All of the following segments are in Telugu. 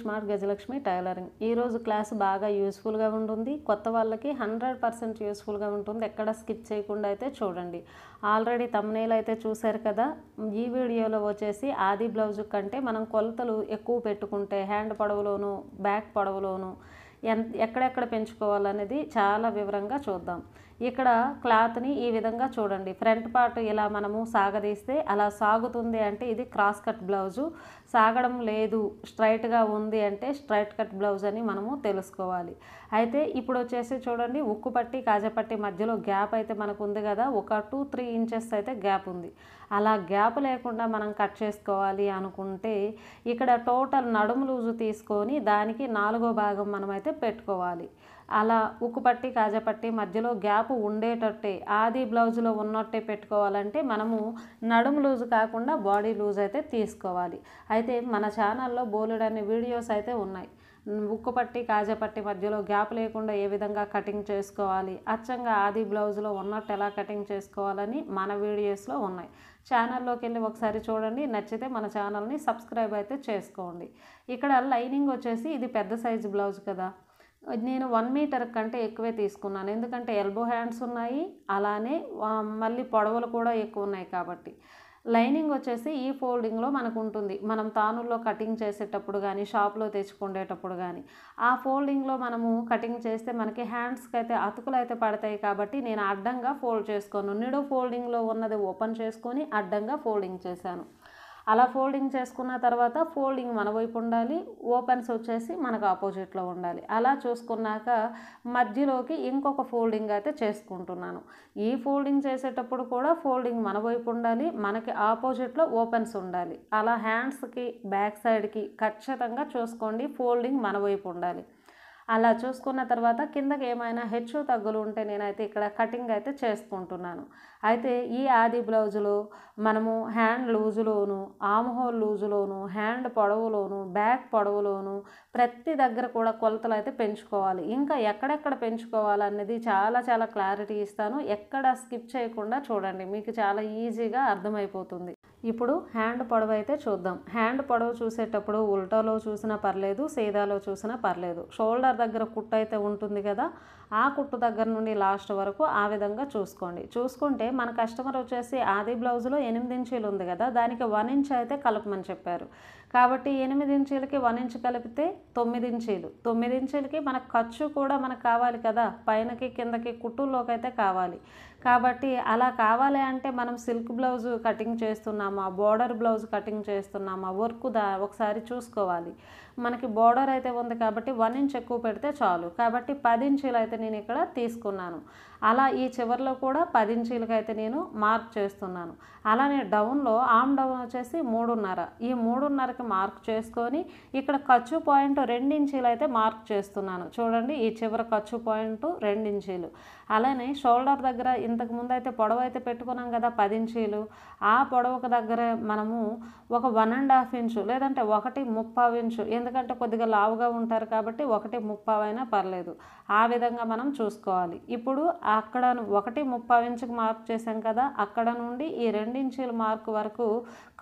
స్మార్ట్ గజలక్ష్మి టైలరింగ్ ఈరోజు క్లాస్ బాగా యూస్ఫుల్గా ఉంటుంది కొత్త వాళ్ళకి హండ్రెడ్ పర్సెంట్ యూస్ఫుల్గా ఉంటుంది ఎక్కడ స్కిప్ చేయకుండా అయితే చూడండి ఆల్రెడీ తమ్నేలు అయితే చూశారు కదా ఈ వీడియోలో వచ్చేసి ఆది బ్లౌజ్ కంటే మనం కొలతలు ఎక్కువ పెట్టుకుంటే హ్యాండ్ పొడవులోను బ్యాక్ పొడవులోను ఎక్కడెక్కడ పెంచుకోవాలనేది చాలా వివరంగా చూద్దాం ఇక్కడ క్లాత్ని ఈ విధంగా చూడండి ఫ్రంట్ పార్ట్ ఇలా మనము సాగదీస్తే అలా సాగుతుంది అంటే ఇది క్రాస్ కట్ బ్లౌజు సాగడం లేదు స్ట్రైట్గా ఉంది అంటే స్ట్రైట్ కట్ బ్లౌజ్ అని మనము తెలుసుకోవాలి అయితే ఇప్పుడు వచ్చేసి చూడండి ఉక్కు పట్టి కాజపట్టి మధ్యలో గ్యాప్ అయితే మనకు ఉంది కదా ఒక టూ త్రీ ఇంచెస్ అయితే గ్యాప్ ఉంది అలా గ్యాప్ లేకుండా మనం కట్ చేసుకోవాలి అనుకుంటే ఇక్కడ టోటల్ నడుము లూజు తీసుకొని దానికి నాలుగో భాగం మనమైతే పెట్టుకోవాలి అలా ఉక్కు పట్టి కాజపట్టి మధ్యలో గ్యాప్ ఉండేటట్టే ఆది బ్లౌజ్లో ఉన్నట్టే పెట్టుకోవాలంటే మనము నడుము లూజ్ కాకుండా బాడీ లూజ్ అయితే తీసుకోవాలి అయితే మన ఛానల్లో అనే వీడియోస్ అయితే ఉన్నాయి ఉక్కు పట్టి కాజపట్టి మధ్యలో గ్యాప్ లేకుండా ఏ విధంగా కటింగ్ చేసుకోవాలి అచ్చంగా ఆది బ్లౌజ్లో ఉన్నట్టు ఎలా కటింగ్ చేసుకోవాలని మన వీడియోస్లో ఉన్నాయి ఛానల్లోకి వెళ్ళి ఒకసారి చూడండి నచ్చితే మన ఛానల్ని సబ్స్క్రైబ్ అయితే చేసుకోండి ఇక్కడ లైనింగ్ వచ్చేసి ఇది పెద్ద సైజు బ్లౌజ్ కదా నేను వన్ మీటర్ కంటే ఎక్కువే తీసుకున్నాను ఎందుకంటే ఎల్బో హ్యాండ్స్ ఉన్నాయి అలానే మళ్ళీ పొడవులు కూడా ఎక్కువ ఉన్నాయి కాబట్టి లైనింగ్ వచ్చేసి ఈ ఫోల్డింగ్లో మనకు ఉంటుంది మనం తానుల్లో కటింగ్ చేసేటప్పుడు కానీ షాప్లో తెచ్చుకునేటప్పుడు కానీ ఆ ఫోల్డింగ్లో మనము కటింగ్ చేస్తే మనకి హ్యాండ్స్కి అయితే అతుకులు అయితే పడతాయి కాబట్టి నేను అడ్డంగా ఫోల్డ్ చేసుకోను నిడో ఫోల్డింగ్లో ఉన్నది ఓపెన్ చేసుకొని అడ్డంగా ఫోల్డింగ్ చేశాను అలా ఫోల్డింగ్ చేసుకున్న తర్వాత ఫోల్డింగ్ మన వైపు ఉండాలి ఓపెన్స్ వచ్చేసి మనకు ఆపోజిట్లో ఉండాలి అలా చూసుకున్నాక మధ్యలోకి ఇంకొక ఫోల్డింగ్ అయితే చేసుకుంటున్నాను ఈ ఫోల్డింగ్ చేసేటప్పుడు కూడా ఫోల్డింగ్ మన వైపు ఉండాలి మనకి ఆపోజిట్లో ఓపెన్స్ ఉండాలి అలా హ్యాండ్స్కి బ్యాక్ సైడ్కి ఖచ్చితంగా చూసుకోండి ఫోల్డింగ్ మన వైపు ఉండాలి అలా చూసుకున్న తర్వాత కిందకి ఏమైనా హెచ్చు తగ్గులు ఉంటే నేనైతే ఇక్కడ కటింగ్ అయితే చేసుకుంటున్నాను అయితే ఈ ఆది బ్లౌజులో మనము హ్యాండ్ లూజులోను ఆమ్హోల్ లూజులోను హ్యాండ్ పొడవులోను బ్యాక్ పొడవులోను ప్రతి దగ్గర కూడా కొలతలు అయితే పెంచుకోవాలి ఇంకా ఎక్కడెక్కడ పెంచుకోవాలనేది చాలా చాలా క్లారిటీ ఇస్తాను ఎక్కడ స్కిప్ చేయకుండా చూడండి మీకు చాలా ఈజీగా అర్థమైపోతుంది ఇప్పుడు హ్యాండ్ పొడవు అయితే చూద్దాం హ్యాండ్ పొడవు చూసేటప్పుడు ఉల్టాలో చూసినా పర్లేదు సీదాలో చూసినా పర్లేదు షోల్డర్ దగ్గర కుట్టు అయితే ఉంటుంది కదా ఆ కుట్టు దగ్గర నుండి లాస్ట్ వరకు ఆ విధంగా చూసుకోండి చూసుకుంటే మన కస్టమర్ వచ్చేసి ఆది బ్లౌజ్లో ఎనిమిది ఇంచీలు ఉంది కదా దానికి వన్ ఇంచ్ అయితే కలపమని చెప్పారు కాబట్టి ఎనిమిది ఇంచీలకి వన్ ఇంచ్ కలిపితే తొమ్మిది ఇంచీలు తొమ్మిది ఇంచీలకి మనకు ఖర్చు కూడా మనకు కావాలి కదా పైనకి కిందకి కుట్టుల్లోకి అయితే కావాలి కాబట్టి అలా కావాలి అంటే మనం సిల్క్ బ్లౌజ్ కటింగ్ చేస్తున్నామా బోర్డర్ బ్లౌజ్ కటింగ్ చేస్తున్నామా వర్క్ దా ఒకసారి చూసుకోవాలి మనకి బోర్డర్ అయితే ఉంది కాబట్టి వన్ ఇంచ్ ఎక్కువ పెడితే చాలు కాబట్టి పది ఇంచీలు అయితే నేను ఇక్కడ తీసుకున్నాను అలా ఈ చివరిలో కూడా పది ఇంచీలకి అయితే నేను మార్క్ చేస్తున్నాను అలానే డౌన్లో ఆమ్ డౌన్ వచ్చేసి మూడున్నర ఈ మూడున్నరకి మార్క్ చేసుకొని ఇక్కడ ఖర్చు పాయింట్ రెండు ఇంచీలు అయితే మార్క్ చేస్తున్నాను చూడండి ఈ చివరి ఖర్చు పాయింట్ రెండు ఇంచీలు అలానే షోల్డర్ దగ్గర ఇంతకు ముందు అయితే పొడవ అయితే పెట్టుకున్నాం కదా పది ఇంచీలు ఆ పొడవకు దగ్గర మనము ఒక వన్ అండ్ హాఫ్ ఇంచు లేదంటే ఒకటి ముప్పై ఇంచు ఎందుకంటే కొద్దిగా లావుగా ఉంటారు కాబట్టి ఒకటి ముప్పావైనా పర్లేదు ఆ విధంగా మనం చూసుకోవాలి ఇప్పుడు అక్కడ ఒకటి ముప్పై ఇంచుకు మార్క్ చేసాం కదా అక్కడ నుండి ఈ ఇంచుల మార్క్ వరకు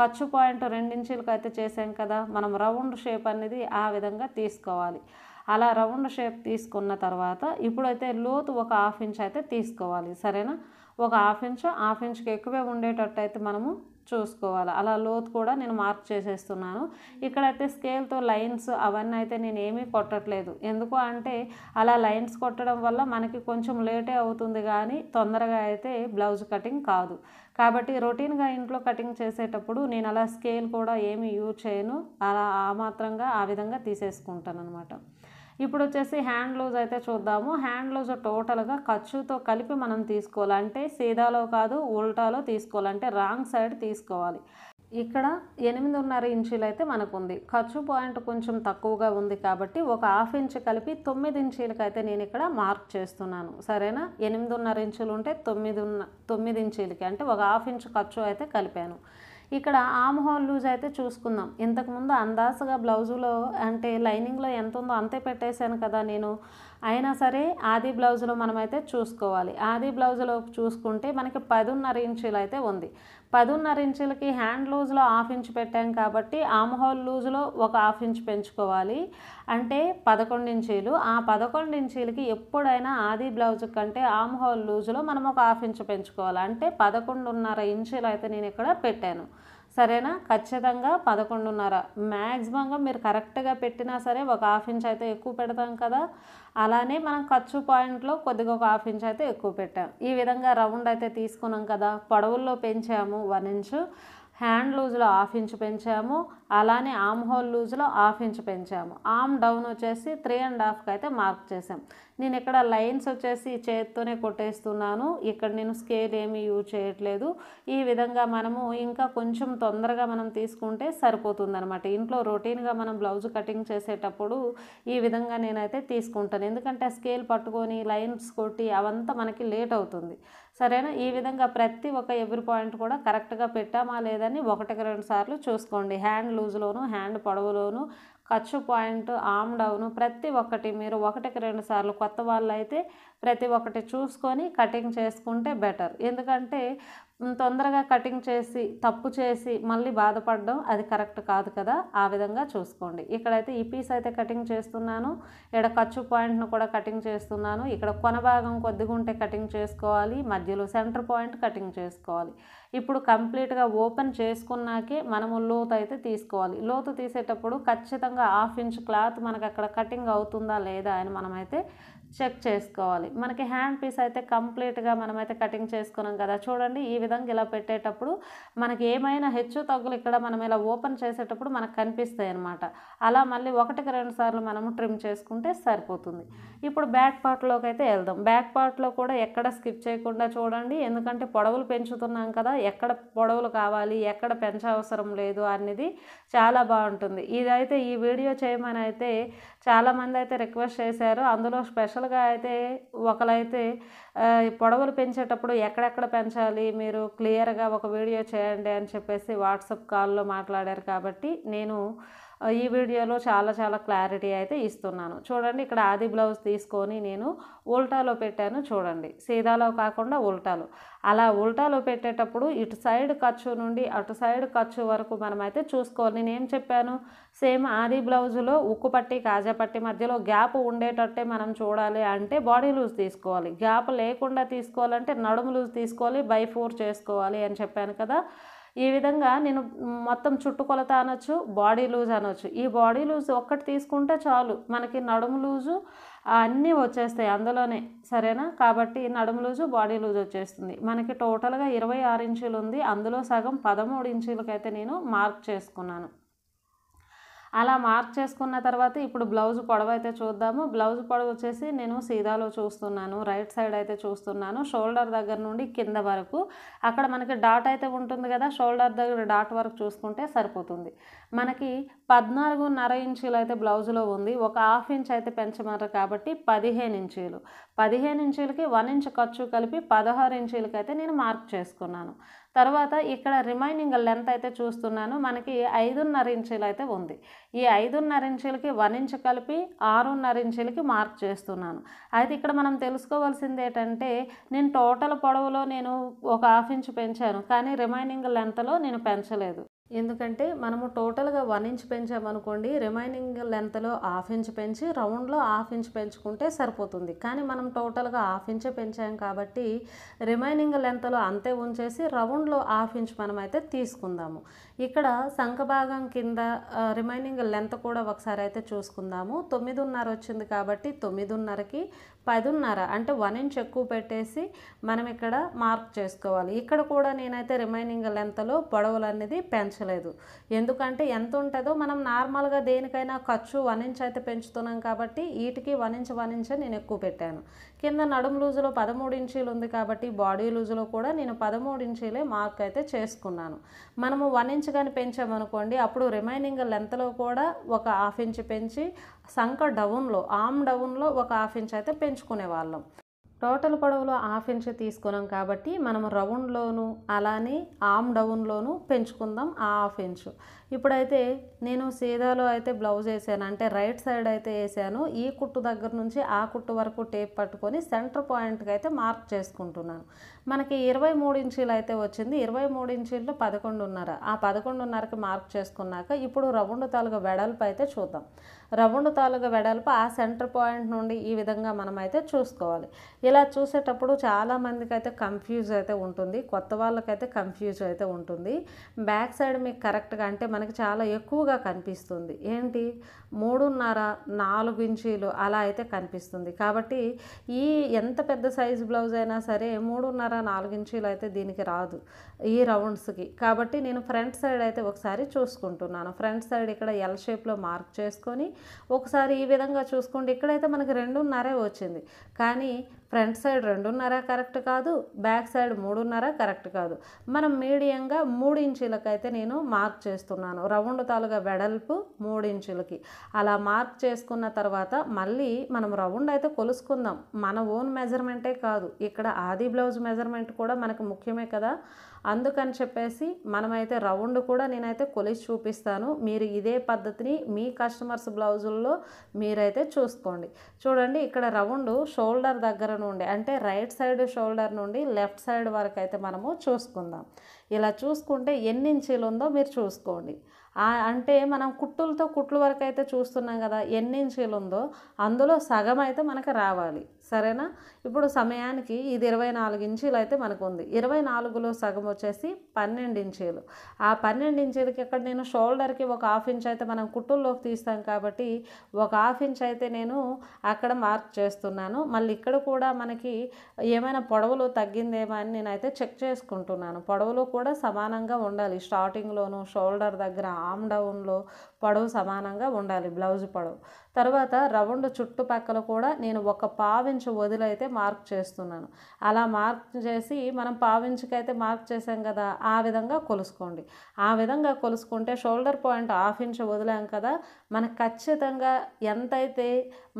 ఖర్చు పాయింట్ రెండించీలకు అయితే చేసాం కదా మనం రౌండ్ షేప్ అనేది ఆ విధంగా తీసుకోవాలి అలా రౌండ్ షేప్ తీసుకున్న తర్వాత ఇప్పుడైతే లోతు ఒక హాఫ్ ఇంచ్ అయితే తీసుకోవాలి సరేనా ఒక హాఫ్ ఇంచ్ హాఫ్ ఇంచ్కి ఎక్కువే ఉండేటట్టు అయితే మనము చూసుకోవాలి అలా లోతు కూడా నేను మార్క్ చేసేస్తున్నాను ఇక్కడ అయితే స్కేల్తో లైన్స్ అవన్నీ అయితే నేను ఏమీ కొట్టట్లేదు ఎందుకు అంటే అలా లైన్స్ కొట్టడం వల్ల మనకి కొంచెం లేటే అవుతుంది కానీ తొందరగా అయితే బ్లౌజ్ కటింగ్ కాదు కాబట్టి రొటీన్గా ఇంట్లో కటింగ్ చేసేటప్పుడు నేను అలా స్కేల్ కూడా ఏమి యూజ్ చేయను అలా ఆ మాత్రంగా ఆ విధంగా తీసేసుకుంటాను అనమాట ఇప్పుడు వచ్చేసి హ్యాండ్ లూజ్ అయితే చూద్దాము హ్యాండ్ లూజ్ టోటల్గా ఖర్చుతో కలిపి మనం తీసుకోవాలంటే సీదాలో కాదు ఉల్టాలో తీసుకోవాలంటే రాంగ్ సైడ్ తీసుకోవాలి ఇక్కడ ఎనిమిదిన్నర ఇంచీలు అయితే మనకుంది ఖర్చు పాయింట్ కొంచెం తక్కువగా ఉంది కాబట్టి ఒక హాఫ్ ఇంచ్ కలిపి తొమ్మిది ఇంచీలకి అయితే నేను ఇక్కడ మార్క్ చేస్తున్నాను సరేనా ఎనిమిదిన్నర ఇంచులు ఉంటే తొమ్మిది ఉన్న తొమ్మిది ఇంచీలకి అంటే ఒక హాఫ్ ఇంచ్ ఖర్చు అయితే కలిపాను ఇక్కడ ఆమ్ హోల్ లూజ్ అయితే చూసుకుందాం ఇంతకుముందు అందాసగా బ్లౌజులో అంటే లైనింగ్లో ఎంత ఉందో అంతే పెట్టేశాను కదా నేను అయినా సరే ఆది బ్లౌజ్లో మనమైతే చూసుకోవాలి ఆది బ్లౌజ్లో చూసుకుంటే మనకి పదున్నర ఇంచులు అయితే ఉంది పదున్నర ఇంచులకి హ్యాండ్ లూజ్లో హాఫ్ ఇంచ్ పెట్టాం కాబట్టి ఆమ్ హోల్ లూజ్లో ఒక హాఫ్ ఇంచ్ పెంచుకోవాలి అంటే పదకొండు ఇంచీలు ఆ పదకొండు ఇంచీలకి ఎప్పుడైనా ఆది బ్లౌజ్ కంటే ఆమ్ హోల్ లూజ్లో మనం ఒక హాఫ్ ఇంచ్ పెంచుకోవాలి అంటే పదకొండున్నర ఇంచులు అయితే నేను ఇక్కడ పెట్టాను సరేనా ఖచ్చితంగా పదకొండున్నర మ్యాక్సిమంగా మీరు కరెక్ట్గా పెట్టినా సరే ఒక హాఫ్ ఇంచ్ అయితే ఎక్కువ పెడతాం కదా అలానే మనం ఖర్చు పాయింట్లో కొద్దిగా ఒక హాఫ్ ఇంచ్ అయితే ఎక్కువ పెట్టాం ఈ విధంగా రౌండ్ అయితే తీసుకున్నాం కదా పొడవుల్లో పెంచాము వన్ ఇంచు హ్యాండ్ లూజ్లో హాఫ్ ఇంచ్ పెంచాము అలానే ఆమ్ హోల్ లూజ్లో హాఫ్ ఇంచ్ పెంచాము ఆమ్ డౌన్ వచ్చేసి త్రీ అండ్ హాఫ్కి అయితే మార్క్ చేసాం నేను ఇక్కడ లైన్స్ వచ్చేసి చేత్తోనే కొట్టేస్తున్నాను ఇక్కడ నేను స్కేల్ ఏమీ యూజ్ చేయట్లేదు ఈ విధంగా మనము ఇంకా కొంచెం తొందరగా మనం తీసుకుంటే సరిపోతుందనమాట ఇంట్లో రొటీన్గా మనం బ్లౌజ్ కటింగ్ చేసేటప్పుడు ఈ విధంగా నేనైతే తీసుకుంటాను ఎందుకంటే స్కేల్ పట్టుకొని లైన్స్ కొట్టి అవంతా మనకి లేట్ అవుతుంది సరేనా ఈ విధంగా ప్రతి ఒక్క ఎవ్రీ పాయింట్ కూడా కరెక్ట్గా పెట్టామా లేదని ఒకటికి రెండు సార్లు చూసుకోండి హ్యాండ్ లూజ్లోను హ్యాండ్ పొడవులోను ఖర్చు పాయింట్ ఆమ్ డౌను ప్రతి ఒక్కటి మీరు ఒకటికి రెండు సార్లు కొత్త వాళ్ళు అయితే ప్రతి ఒక్కటి చూసుకొని కటింగ్ చేసుకుంటే బెటర్ ఎందుకంటే తొందరగా కటింగ్ చేసి తప్పు చేసి మళ్ళీ బాధపడడం అది కరెక్ట్ కాదు కదా ఆ విధంగా చూసుకోండి ఇక్కడైతే ఈ పీస్ అయితే కటింగ్ చేస్తున్నాను ఇక్కడ ఖర్చు పాయింట్ను కూడా కటింగ్ చేస్తున్నాను ఇక్కడ కొన భాగం కొద్దిగా ఉంటే కటింగ్ చేసుకోవాలి మధ్యలో సెంటర్ పాయింట్ కటింగ్ చేసుకోవాలి ఇప్పుడు కంప్లీట్గా ఓపెన్ చేసుకున్నాకే మనము లోతు అయితే తీసుకోవాలి లోతు తీసేటప్పుడు ఖచ్చితంగా హాఫ్ ఇంచ్ క్లాత్ మనకు అక్కడ కటింగ్ అవుతుందా లేదా అని మనమైతే చెక్ చేసుకోవాలి మనకి హ్యాండ్ పీస్ అయితే కంప్లీట్గా మనమైతే కటింగ్ చేసుకున్నాం కదా చూడండి ఈ విధంగా ఇలా పెట్టేటప్పుడు మనకి ఏమైనా హెచ్చు తగ్గులు ఇక్కడ మనం ఇలా ఓపెన్ చేసేటప్పుడు మనకు కనిపిస్తాయి అనమాట అలా మళ్ళీ ఒకటికి రెండు సార్లు మనము ట్రిమ్ చేసుకుంటే సరిపోతుంది ఇప్పుడు బ్యాక్ పార్ట్లోకి అయితే వెళ్దాం బ్యాక్ పార్ట్లో కూడా ఎక్కడ స్కిప్ చేయకుండా చూడండి ఎందుకంటే పొడవులు పెంచుతున్నాం కదా ఎక్కడ పొడవులు కావాలి ఎక్కడ పెంచవసరం లేదు అనేది చాలా బాగుంటుంది ఇదైతే ఈ వీడియో చేయమని అయితే చాలామంది అయితే రిక్వెస్ట్ చేశారు అందులో స్పెషల్గా అయితే ఒకరైతే పొడవులు పెంచేటప్పుడు ఎక్కడెక్కడ పెంచాలి మీరు క్లియర్గా ఒక వీడియో చేయండి అని చెప్పేసి వాట్సాప్ కాల్లో మాట్లాడారు కాబట్టి నేను ఈ వీడియోలో చాలా చాలా క్లారిటీ అయితే ఇస్తున్నాను చూడండి ఇక్కడ ఆది బ్లౌజ్ తీసుకొని నేను ఉల్టాలో పెట్టాను చూడండి సీదాలో కాకుండా ఉల్టాలు అలా ఉల్టాలో పెట్టేటప్పుడు ఇటు సైడ్ ఖర్చు నుండి అటు సైడ్ ఖర్చు వరకు మనమైతే చూసుకోవాలి నేను ఏం చెప్పాను సేమ్ ఆది బ్లౌజులో ఉక్కు పట్టి కాజాపట్టి మధ్యలో గ్యాప్ ఉండేటట్టే మనం చూడాలి అంటే బాడీ లూజ్ తీసుకోవాలి గ్యాప్ లేకుండా తీసుకోవాలంటే నడుము లూజ్ తీసుకోవాలి బై ఫోర్ చేసుకోవాలి అని చెప్పాను కదా ఈ విధంగా నేను మొత్తం చుట్టుకొలత అనొచ్చు బాడీ లూజ్ అనొచ్చు ఈ బాడీ లూజ్ ఒక్కటి తీసుకుంటే చాలు మనకి నడుము లూజు అన్నీ వచ్చేస్తాయి అందులోనే సరేనా కాబట్టి నడుము లూజు బాడీ లూజ్ వచ్చేస్తుంది మనకి టోటల్గా ఇరవై ఆరు ఇంచులు ఉంది అందులో సగం పదమూడు ఇంచులకైతే నేను మార్క్ చేసుకున్నాను అలా మార్క్ చేసుకున్న తర్వాత ఇప్పుడు బ్లౌజ్ పొడవు అయితే చూద్దాము బ్లౌజ్ పొడవు వచ్చేసి నేను సీదాలో చూస్తున్నాను రైట్ సైడ్ అయితే చూస్తున్నాను షోల్డర్ దగ్గర నుండి కింద వరకు అక్కడ మనకి డాట్ అయితే ఉంటుంది కదా షోల్డర్ దగ్గర డాట్ వరకు చూసుకుంటే సరిపోతుంది మనకి పద్నాలుగున్నర ఇంచీలు అయితే బ్లౌజ్లో ఉంది ఒక హాఫ్ ఇంచ్ అయితే పెంచమన్నారు కాబట్టి పదిహేను ఇంచీలు పదిహేను ఇంచీలకి వన్ ఇంచ్ ఖర్చు కలిపి పదహారు ఇంచీలకి అయితే నేను మార్క్ చేసుకున్నాను తర్వాత ఇక్కడ రిమైనింగ్ లెంత్ అయితే చూస్తున్నాను మనకి ఐదున్నర ఇంచీలు అయితే ఉంది ఈ ఐదున్నర ఇంచీలకి వన్ ఇంచ్ కలిపి ఆరున్నర ఇంచీలకి మార్క్ చేస్తున్నాను అయితే ఇక్కడ మనం తెలుసుకోవాల్సింది ఏంటంటే నేను టోటల్ పొడవులో నేను ఒక హాఫ్ ఇంచ్ పెంచాను కానీ రిమైనింగ్ లెంత్లో నేను పెంచలేదు ఎందుకంటే మనము టోటల్గా వన్ ఇంచ్ పెంచామనుకోండి రిమైనింగ్ లెంత్లో హాఫ్ ఇంచ్ పెంచి రౌండ్లో హాఫ్ ఇంచ్ పెంచుకుంటే సరిపోతుంది కానీ మనం టోటల్గా హాఫ్ ఇంచే పెంచాం కాబట్టి రిమైనింగ్ లెంత్లో అంతే ఉంచేసి రౌండ్లో హాఫ్ ఇంచ్ మనమైతే తీసుకుందాము ఇక్కడ సంఖభాగం భాగం కింద రిమైనింగ్ లెంత్ కూడా ఒకసారి అయితే చూసుకుందాము తొమ్మిదిన్నర వచ్చింది కాబట్టి తొమ్మిదిన్నరకి పదిన్నర అంటే వన్ ఇంచ్ ఎక్కువ పెట్టేసి మనం ఇక్కడ మార్క్ చేసుకోవాలి ఇక్కడ కూడా నేనైతే రిమైనింగ్ లెంత్లో పొడవులు అనేది పెంచలేదు ఎందుకంటే ఎంత ఉంటుందో మనం నార్మల్గా దేనికైనా ఖర్చు వన్ ఇంచ్ అయితే పెంచుతున్నాం కాబట్టి వీటికి వన్ ఇంచ్ వన్ ఇంచ్ నేను ఎక్కువ పెట్టాను కింద నడుం లూజులో పదమూడు ఇంచీలు ఉంది కాబట్టి బాడీ లూజులో కూడా నేను పదమూడు ఇంచీలే మార్క్ అయితే చేసుకున్నాను మనము వన్ ఇంచ్ ఇంచు కానీ పెంచామనుకోండి అప్పుడు రిమైనింగ్ లెంత్లో కూడా ఒక హాఫ్ ఇంచ్ పెంచి సంఖ డౌన్లో ఆమ్ డౌన్లో ఒక హాఫ్ ఇంచ్ అయితే పెంచుకునే వాళ్ళం టోటల్ పొడవులో హాఫ్ ఇంచ్ తీసుకున్నాం కాబట్టి మనం రౌండ్లోను అలానే ఆమ్ డౌన్లోను పెంచుకుందాం ఆ హాఫ్ ఇంచ్ ఇప్పుడైతే నేను సీదాలో అయితే బ్లౌజ్ వేసాను అంటే రైట్ సైడ్ అయితే వేసాను ఈ కుట్టు దగ్గర నుంచి ఆ కుట్టు వరకు టేప్ పట్టుకొని సెంటర్ పాయింట్కి అయితే మార్క్ చేసుకుంటున్నాను మనకి ఇరవై మూడు ఇంచీలు అయితే వచ్చింది ఇరవై మూడు ఇంచీల్లో పదకొండున్నర ఆ పదకొండున్నరకి మార్క్ చేసుకున్నాక ఇప్పుడు రౌండ్ తాలూకు వెడల్పు అయితే చూద్దాం రౌండ్ తాలూకు వెడల్పు ఆ సెంటర్ పాయింట్ నుండి ఈ విధంగా మనం అయితే చూసుకోవాలి ఇలా చూసేటప్పుడు చాలామందికి అయితే కన్ఫ్యూజ్ అయితే ఉంటుంది కొత్త వాళ్ళకైతే కన్ఫ్యూజ్ అయితే ఉంటుంది బ్యాక్ సైడ్ మీకు కరెక్ట్గా అంటే మనకి చాలా ఎక్కువగా కనిపిస్తుంది ఏంటి మూడున్నర నాలుగు ఇంచీలు అలా అయితే కనిపిస్తుంది కాబట్టి ఈ ఎంత పెద్ద సైజు బ్లౌజ్ అయినా సరే మూడున్నర నాలుగించీలు అయితే దీనికి రాదు ఈ రౌండ్స్కి కాబట్టి నేను ఫ్రంట్ సైడ్ అయితే ఒకసారి చూసుకుంటున్నాను ఫ్రంట్ సైడ్ ఇక్కడ ఎల్ షేప్లో మార్క్ చేసుకొని ఒకసారి ఈ విధంగా చూసుకోండి ఇక్కడైతే మనకి రెండున్నరే వచ్చింది కానీ ఫ్రంట్ సైడ్ రెండున్నర కరెక్ట్ కాదు బ్యాక్ సైడ్ మూడున్నర కరెక్ట్ కాదు మనం మీడియంగా మూడు ఇంచులకైతే నేను మార్క్ చేస్తున్నాను రౌండ్ తాలుగా వెడల్పు మూడు ఇంచులకి అలా మార్క్ చేసుకున్న తర్వాత మళ్ళీ మనం రౌండ్ అయితే కొలుసుకుందాం మన ఓన్ మెజర్మెంటే కాదు ఇక్కడ ఆది బ్లౌజ్ మెజర్మెంట్ కూడా మనకు ముఖ్యమే కదా అందుకని చెప్పేసి మనమైతే రౌండ్ కూడా నేనైతే కొలిసి చూపిస్తాను మీరు ఇదే పద్ధతిని మీ కస్టమర్స్ బ్లౌజుల్లో మీరైతే చూసుకోండి చూడండి ఇక్కడ రౌండ్ షోల్డర్ దగ్గర నుండి అంటే రైట్ సైడ్ షోల్డర్ నుండి లెఫ్ట్ సైడ్ వరకు అయితే మనము చూసుకుందాం ఇలా చూసుకుంటే ఎన్ని ఇంచీలు ఉందో మీరు చూసుకోండి అంటే మనం కుట్టులతో కుట్లు వరకు అయితే చూస్తున్నాం కదా ఎన్ని ఇంచీలు ఉందో అందులో సగం అయితే మనకు రావాలి సరేనా ఇప్పుడు సమయానికి ఇది ఇరవై నాలుగు ఇంచీలు అయితే మనకు ఉంది ఇరవై నాలుగులో సగం వచ్చేసి పన్నెండు ఇంచీలు ఆ పన్నెండు ఇంచీలకి ఇక్కడ నేను షోల్డర్కి ఒక హాఫ్ ఇంచ్ అయితే మనం కుట్టుల్లోకి తీస్తాం కాబట్టి ఒక హాఫ్ ఇంచ్ అయితే నేను అక్కడ మార్క్ చేస్తున్నాను మళ్ళీ ఇక్కడ కూడా మనకి ఏమైనా పొడవులు తగ్గిందేమో అని నేనైతే చెక్ చేసుకుంటున్నాను పొడవులు కూడా సమానంగా ఉండాలి స్టార్టింగ్లోను షోల్డర్ దగ్గర ఆమ్ డౌన్లో పొడవు సమానంగా ఉండాలి బ్లౌజ్ పొడవు తర్వాత రౌండ్ చుట్టుపక్కల కూడా నేను ఒక పావించు వదిలైతే మార్క్ చేస్తున్నాను అలా మార్క్ చేసి మనం పావించుకైతే మార్క్ చేసాం కదా ఆ విధంగా కొలుసుకోండి ఆ విధంగా కొలుసుకుంటే షోల్డర్ పాయింట్ హాఫ్ ఇంచ్ వదిలాం కదా మనకు ఖచ్చితంగా ఎంతైతే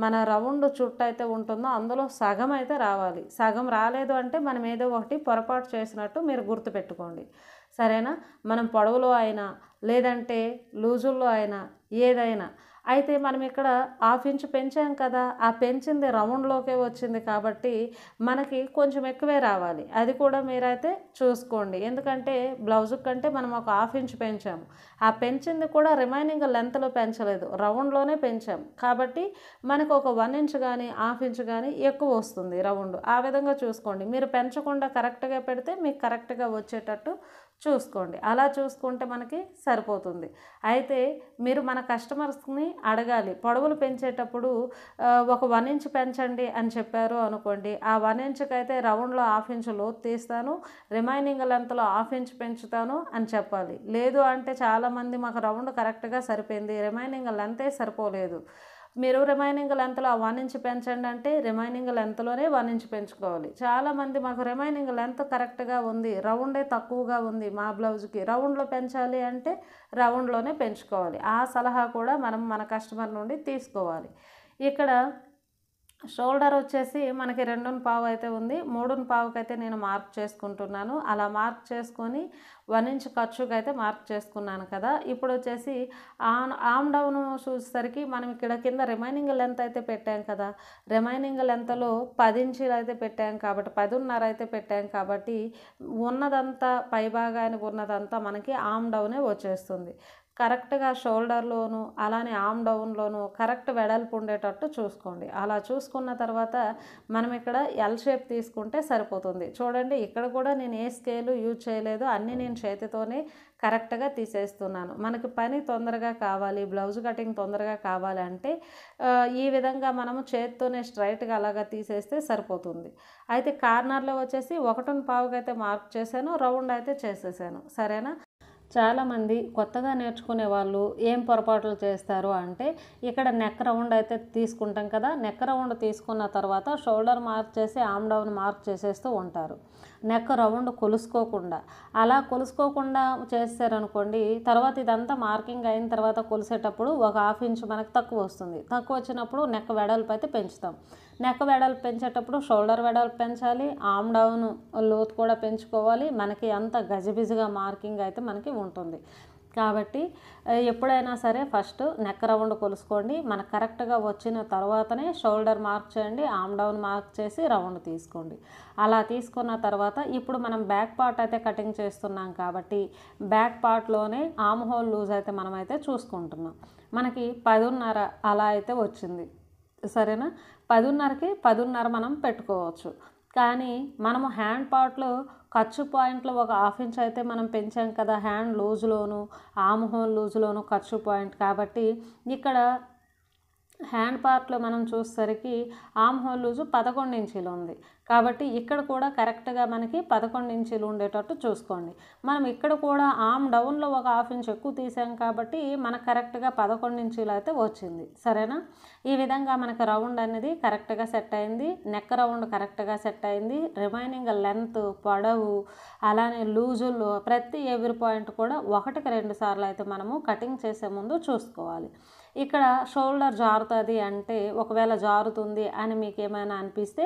మన రౌండ్ చుట్టూ అయితే ఉంటుందో అందులో సగం అయితే రావాలి సగం రాలేదు అంటే మనం ఏదో ఒకటి పొరపాటు చేసినట్టు మీరు గుర్తుపెట్టుకోండి సరేనా మనం పొడవులో అయినా లేదంటే లూజుల్లో అయినా ఏదైనా అయితే మనం ఇక్కడ హాఫ్ ఇంచ్ పెంచాం కదా ఆ పెంచింది రౌండ్లోకే వచ్చింది కాబట్టి మనకి కొంచెం ఎక్కువే రావాలి అది కూడా మీరైతే చూసుకోండి ఎందుకంటే బ్లౌజ్ కంటే మనం ఒక హాఫ్ ఇంచ్ పెంచాము ఆ పెంచింది కూడా రిమైనింగ్ లెంత్లో పెంచలేదు రౌండ్లోనే పెంచాము కాబట్టి మనకు ఒక వన్ ఇంచ్ కానీ హాఫ్ ఇంచ్ కానీ ఎక్కువ వస్తుంది రౌండ్ ఆ విధంగా చూసుకోండి మీరు పెంచకుండా కరెక్ట్గా పెడితే మీకు కరెక్ట్గా వచ్చేటట్టు చూసుకోండి అలా చూసుకుంటే మనకి సరిపోతుంది అయితే మీరు మన కస్టమర్స్ని అడగాలి పొడవులు పెంచేటప్పుడు ఒక వన్ ఇంచ్ పెంచండి అని చెప్పారు అనుకోండి ఆ వన్ ఇంచ్కి అయితే రౌండ్లో హాఫ్ ఇంచ్ లోతు తీస్తాను రిమైనింగ్ లెంత్లో హాఫ్ ఇంచ్ పెంచుతాను అని చెప్పాలి లేదు అంటే చాలామంది మాకు రౌండ్ కరెక్ట్గా సరిపోయింది రిమైనింగ్ లెంతే సరిపోలేదు మీరు రిమైనింగ్ లెంత్లో వన్ ఇంచ్ పెంచండి అంటే రిమైనింగ్ లెంత్లోనే వన్ ఇంచ్ పెంచుకోవాలి చాలామంది మాకు రిమైనింగ్ లెంత్ కరెక్ట్గా ఉంది రౌండే తక్కువగా ఉంది మా బ్లౌజ్కి రౌండ్లో పెంచాలి అంటే రౌండ్లోనే పెంచుకోవాలి ఆ సలహా కూడా మనం మన కస్టమర్ నుండి తీసుకోవాలి ఇక్కడ షోల్డర్ వచ్చేసి మనకి రెండున్న పావు అయితే ఉంది మూడున్న పావుకైతే నేను మార్క్ చేసుకుంటున్నాను అలా మార్క్ చేసుకొని వన్ ఇంచ్ ఖర్చుకి అయితే మార్క్ చేసుకున్నాను కదా ఇప్పుడు వచ్చేసి ఆన్ ఆమ్ డౌన్ చూసేసరికి మనం ఇక్కడ కింద రిమైనింగ్ లెంత్ అయితే పెట్టాం కదా రిమైనింగ్ లెంత్లో పది ఇంచీలు అయితే పెట్టాం కాబట్టి పదిన్నర అయితే పెట్టాం కాబట్టి ఉన్నదంతా పైభాగానికి ఉన్నదంతా మనకి ఆమ్ డౌనే వచ్చేస్తుంది కరెక్ట్గా షోల్డర్లోను అలానే ఆమ్ డౌన్లోను కరెక్ట్ వెడల్పు ఉండేటట్టు చూసుకోండి అలా చూసుకున్న తర్వాత మనం ఇక్కడ ఎల్ షేప్ తీసుకుంటే సరిపోతుంది చూడండి ఇక్కడ కూడా నేను ఏ స్కేలు యూజ్ చేయలేదు అన్నీ నేను చేతితోనే కరెక్ట్గా తీసేస్తున్నాను మనకి పని తొందరగా కావాలి బ్లౌజ్ కటింగ్ తొందరగా కావాలంటే ఈ విధంగా మనము చేతితోనే స్ట్రైట్గా అలాగా తీసేస్తే సరిపోతుంది అయితే కార్నర్లో వచ్చేసి ఒకటిని పావుకైతే మార్క్ చేశాను రౌండ్ అయితే చేసేసాను సరేనా చాలామంది కొత్తగా నేర్చుకునే వాళ్ళు ఏం పొరపాట్లు చేస్తారు అంటే ఇక్కడ నెక్ రౌండ్ అయితే తీసుకుంటాం కదా నెక్ రౌండ్ తీసుకున్న తర్వాత షోల్డర్ మార్క్ చేసి ఆమ్ డౌన్ మార్క్ చేసేస్తూ ఉంటారు నెక్ రౌండ్ కొలుసుకోకుండా అలా కొలుసుకోకుండా చేస్తారనుకోండి తర్వాత ఇదంతా మార్కింగ్ అయిన తర్వాత కొలిసేటప్పుడు ఒక హాఫ్ ఇంచ్ మనకు తక్కువ వస్తుంది తక్కువ వచ్చినప్పుడు నెక్ వెడల్పు అయితే పెంచుతాం నెక్ వెడలు పెంచేటప్పుడు షోల్డర్ వెడల్పు పెంచాలి ఆమ్ డౌన్ లోత్ కూడా పెంచుకోవాలి మనకి అంత గజిబిజిగా మార్కింగ్ అయితే మనకి ఉంటుంది కాబట్టి ఎప్పుడైనా సరే ఫస్ట్ నెక్ రౌండ్ కొలుసుకోండి మనకు కరెక్ట్గా వచ్చిన తర్వాతనే షోల్డర్ మార్క్ చేయండి ఆమ్ డౌన్ మార్క్ చేసి రౌండ్ తీసుకోండి అలా తీసుకున్న తర్వాత ఇప్పుడు మనం బ్యాక్ పార్ట్ అయితే కటింగ్ చేస్తున్నాం కాబట్టి బ్యాక్ పార్ట్లోనే ఆమ్ హోల్ లూజ్ అయితే మనమైతే చూసుకుంటున్నాం మనకి పదిన్నర అలా అయితే వచ్చింది సరేనా పదిన్నరకి పదిన్నర మనం పెట్టుకోవచ్చు కానీ మనము హ్యాండ్ పాట్లు ఖర్చు పాయింట్లు ఒక హాఫ్ ఇంచ్ అయితే మనం పెంచాం కదా హ్యాండ్ లూజ్లోను ఆమ్హోల్ లూజ్లోను ఖర్చు పాయింట్ కాబట్టి ఇక్కడ హ్యాండ్ పార్ట్లో మనం చూసేసరికి ఆమ్ హోల్ లూజు పదకొండు ఇంచీలు ఉంది కాబట్టి ఇక్కడ కూడా కరెక్ట్గా మనకి పదకొండు ఇంచులు ఉండేటట్టు చూసుకోండి మనం ఇక్కడ కూడా ఆమ్ డౌన్లో ఒక హాఫ్ ఇంచ్ ఎక్కువ తీసాం కాబట్టి మనకు కరెక్ట్గా పదకొండు ఇంచులు అయితే వచ్చింది సరేనా ఈ విధంగా మనకు రౌండ్ అనేది కరెక్ట్గా సెట్ అయింది నెక్ రౌండ్ కరెక్ట్గా సెట్ అయింది రిమైనింగ్ లెంత్ పొడవు అలానే లూజులు ప్రతి ఎవరి పాయింట్ కూడా ఒకటికి రెండు సార్లు అయితే మనము కటింగ్ చేసే ముందు చూసుకోవాలి ఇక్కడ షోల్డర్ జారుతుంది అంటే ఒకవేళ జారుతుంది అని మీకు ఏమైనా అనిపిస్తే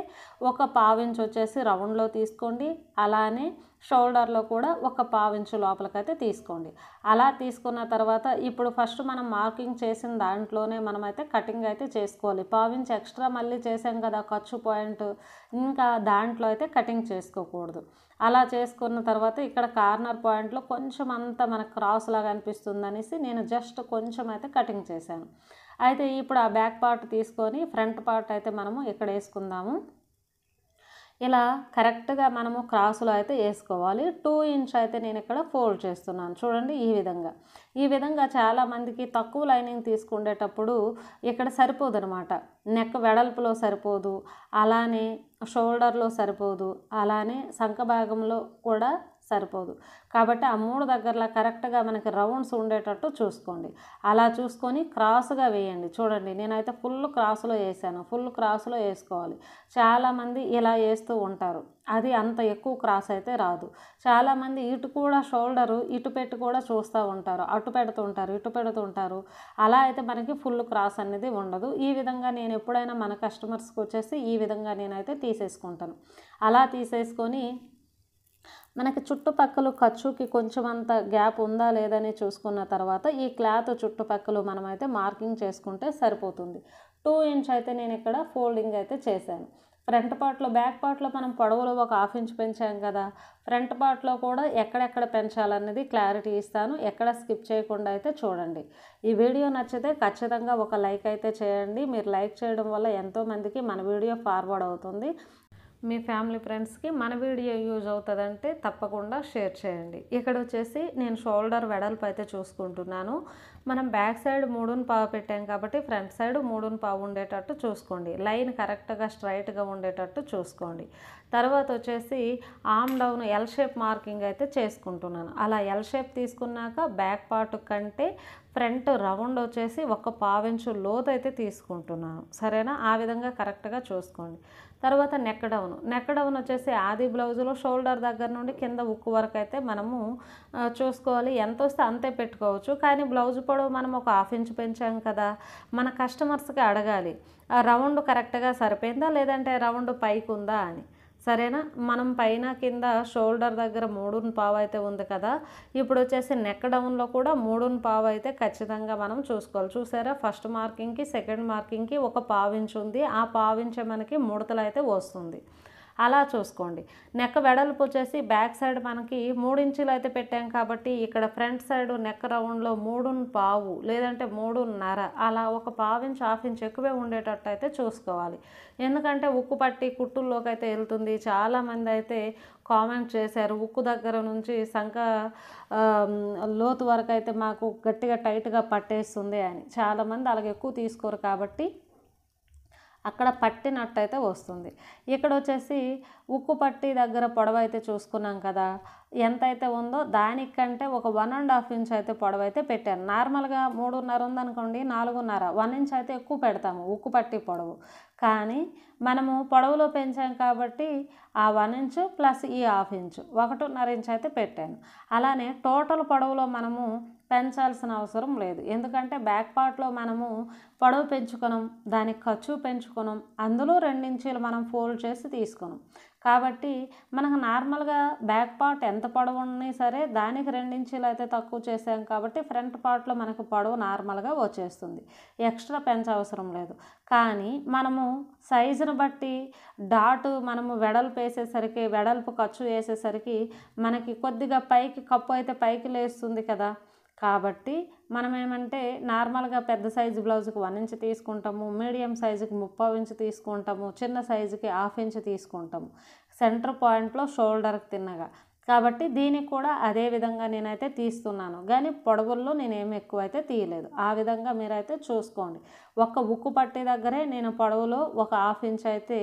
ఒక పావించ్ వచ్చేసి రౌండ్లో తీసుకోండి అలానే షోల్డర్లో కూడా ఒక పావించ్ లోపలికైతే తీసుకోండి అలా తీసుకున్న తర్వాత ఇప్పుడు ఫస్ట్ మనం మార్కింగ్ చేసిన దాంట్లోనే మనమైతే కటింగ్ అయితే చేసుకోవాలి పావించ్ ఎక్స్ట్రా మళ్ళీ చేసాం కదా ఖర్చు పాయింట్ ఇంకా దాంట్లో అయితే కటింగ్ చేసుకోకూడదు అలా చేసుకున్న తర్వాత ఇక్కడ కార్నర్ పాయింట్లో కొంచెం అంతా మనకు క్రాస్ లాగా అనిపిస్తుంది అనేసి నేను జస్ట్ కొంచెం అయితే కటింగ్ చేశాను అయితే ఇప్పుడు ఆ బ్యాక్ పార్ట్ తీసుకొని ఫ్రంట్ పార్ట్ అయితే మనము ఇక్కడ వేసుకుందాము ఇలా కరెక్ట్గా మనము క్రాసులో అయితే వేసుకోవాలి టూ ఇంచ్ అయితే నేను ఇక్కడ ఫోల్డ్ చేస్తున్నాను చూడండి ఈ విధంగా ఈ విధంగా చాలామందికి తక్కువ లైనింగ్ తీసుకునేటప్పుడు ఇక్కడ సరిపోదు అనమాట నెక్ వెడల్పులో సరిపోదు అలానే షోల్డర్లో సరిపోదు అలానే సంఖ భాగంలో కూడా సరిపోదు కాబట్టి ఆ మూడు దగ్గరలో కరెక్ట్గా మనకి రౌండ్స్ ఉండేటట్టు చూసుకోండి అలా చూసుకొని క్రాస్గా వేయండి చూడండి నేనైతే ఫుల్ క్రాస్లో వేసాను ఫుల్ క్రాస్లో వేసుకోవాలి చాలామంది ఇలా వేస్తూ ఉంటారు అది అంత ఎక్కువ క్రాస్ అయితే రాదు చాలామంది ఇటు కూడా షోల్డరు ఇటు పెట్టి కూడా చూస్తూ ఉంటారు అటు పెడుతూ ఉంటారు ఇటు పెడుతూ ఉంటారు అలా అయితే మనకి ఫుల్ క్రాస్ అనేది ఉండదు ఈ విధంగా నేను ఎప్పుడైనా మన కస్టమర్స్కి వచ్చేసి ఈ విధంగా నేనైతే తీసేసుకుంటాను అలా తీసేసుకొని మనకి చుట్టుపక్కల ఖర్చుకి కొంచెం అంత గ్యాప్ ఉందా లేదని చూసుకున్న తర్వాత ఈ క్లాత్ చుట్టుపక్కల మనమైతే మార్కింగ్ చేసుకుంటే సరిపోతుంది టూ ఇంచ్ అయితే నేను ఇక్కడ ఫోల్డింగ్ అయితే చేశాను ఫ్రంట్ పార్ట్లో బ్యాక్ పార్ట్లో మనం పొడవులు ఒక హాఫ్ ఇంచ్ పెంచాం కదా ఫ్రంట్ పార్ట్లో కూడా ఎక్కడెక్కడ పెంచాలన్నది క్లారిటీ ఇస్తాను ఎక్కడ స్కిప్ చేయకుండా అయితే చూడండి ఈ వీడియో నచ్చితే ఖచ్చితంగా ఒక లైక్ అయితే చేయండి మీరు లైక్ చేయడం వల్ల ఎంతోమందికి మన వీడియో ఫార్వర్డ్ అవుతుంది మీ ఫ్యామిలీ ఫ్రెండ్స్కి మన వీడియో యూజ్ అవుతుందంటే తప్పకుండా షేర్ చేయండి ఇక్కడ వచ్చేసి నేను షోల్డర్ వెడల్పు అయితే చూసుకుంటున్నాను మనం బ్యాక్ సైడ్ మూడుని పావు పెట్టాం కాబట్టి ఫ్రంట్ సైడ్ మూడున పావు ఉండేటట్టు చూసుకోండి లైన్ కరెక్ట్గా స్ట్రైట్గా ఉండేటట్టు చూసుకోండి తర్వాత వచ్చేసి arm down L shape marking అయితే చేసుకుంటున్నాను అలా ఎల్ షేప్ తీసుకున్నాక బ్యాక్ పార్ట్ కంటే ఫ్రంట్ రౌండ్ వచ్చేసి ఒక పావించు లోతు అయితే తీసుకుంటున్నాను సరేనా ఆ విధంగా కరెక్ట్గా చూసుకోండి తర్వాత నెక్ డౌన్ నెక్ డౌన్ వచ్చేసి ఆది బ్లౌజులో షోల్డర్ దగ్గర నుండి కింద ఉక్కు వరకు అయితే మనము చూసుకోవాలి ఎంత వస్తే అంతే పెట్టుకోవచ్చు కానీ బ్లౌజ్ పొడవు మనం ఒక హాఫ్ ఇంచ్ పెంచాం కదా మన కస్టమర్స్కి అడగాలి రౌండ్ కరెక్ట్గా సరిపోయిందా లేదంటే రౌండ్ పైకి ఉందా అని సరేనా మనం పైన కింద షోల్డర్ దగ్గర మూడున్ పావు అయితే ఉంది కదా ఇప్పుడు వచ్చేసి నెక్ డౌన్లో కూడా మూడున్ పావు అయితే ఖచ్చితంగా మనం చూసుకోవాలి చూసారా ఫస్ట్ మార్కింగ్కి సెకండ్ మార్కింగ్కి ఒక పావించి ఉంది ఆ పావించే మనకి ముడతలు అయితే వస్తుంది అలా చూసుకోండి నెక్ వెడల్పు వచ్చేసి బ్యాక్ సైడ్ మనకి మూడు ఇంచులు అయితే పెట్టాం కాబట్టి ఇక్కడ ఫ్రంట్ సైడ్ నెక్ రౌండ్లో మూడున్ పావు లేదంటే మూడున్నర అలా ఒక పావు ఇంచు హాఫ్ ఇంచు ఎక్కువే ఉండేటట్టు అయితే చూసుకోవాలి ఎందుకంటే ఉక్కు పట్టి కుట్టుల్లోకి అయితే వెళ్తుంది చాలామంది అయితే కామెంట్ చేశారు ఉక్కు దగ్గర నుంచి శంఖ లోతు వరకు అయితే మాకు గట్టిగా టైట్గా పట్టేస్తుంది అని చాలామంది అలాగే ఎక్కువ తీసుకోరు కాబట్టి అక్కడ పట్టినట్టయితే వస్తుంది ఇక్కడ వచ్చేసి ఉక్కు పట్టి దగ్గర అయితే చూసుకున్నాం కదా ఎంత అయితే ఉందో దానికంటే ఒక వన్ అండ్ హాఫ్ ఇంచ్ అయితే పొడవైతే పెట్టాను నార్మల్గా మూడున్నర ఉందనుకోండి నాలుగున్నర వన్ ఇంచ్ అయితే ఎక్కువ పెడతాము ఉక్కు పట్టి పొడవు కానీ మనము పొడవులో పెంచాం కాబట్టి ఆ వన్ ఇంచు ప్లస్ ఈ హాఫ్ ఇంచు ఒకటిన్నర ఇంచ్ అయితే పెట్టాను అలానే టోటల్ పొడవులో మనము పెంచాల్సిన అవసరం లేదు ఎందుకంటే బ్యాక్ పార్ట్లో మనము పొడవు పెంచుకున్నాం దానికి ఖర్చు పెంచుకున్నాం అందులో రెండించీలు మనం ఫోల్డ్ చేసి తీసుకున్నాం కాబట్టి మనకు నార్మల్గా బ్యాక్ పార్ట్ ఎంత పొడవు ఉన్నా సరే దానికి రెండించీలు అయితే తక్కువ చేసాం కాబట్టి ఫ్రంట్ పార్ట్లో మనకు పొడవు నార్మల్గా వచ్చేస్తుంది ఎక్స్ట్రా పెంచవసరం లేదు కానీ మనము సైజును బట్టి డాటు మనము వెడల్పు వేసేసరికి వెడల్పు ఖర్చు వేసేసరికి మనకి కొద్దిగా పైకి కప్పు అయితే పైకి లేస్తుంది కదా కాబట్టి మనం ఏమంటే నార్మల్గా పెద్ద సైజు బ్లౌజ్కి వన్ ఇంచ్ తీసుకుంటాము మీడియం సైజుకి ముప్పై ఇంచ్ తీసుకుంటాము చిన్న సైజుకి హాఫ్ ఇంచ్ తీసుకుంటాము సెంటర్ పాయింట్లో షోల్డర్కి తిన్నగా కాబట్టి దీనికి కూడా అదే విధంగా నేనైతే తీస్తున్నాను కానీ పొడవుల్లో నేనేం ఎక్కువ అయితే తీయలేదు ఆ విధంగా మీరైతే చూసుకోండి ఒక ఉక్కు పట్టి దగ్గరే నేను పొడవులో ఒక హాఫ్ ఇంచ్ అయితే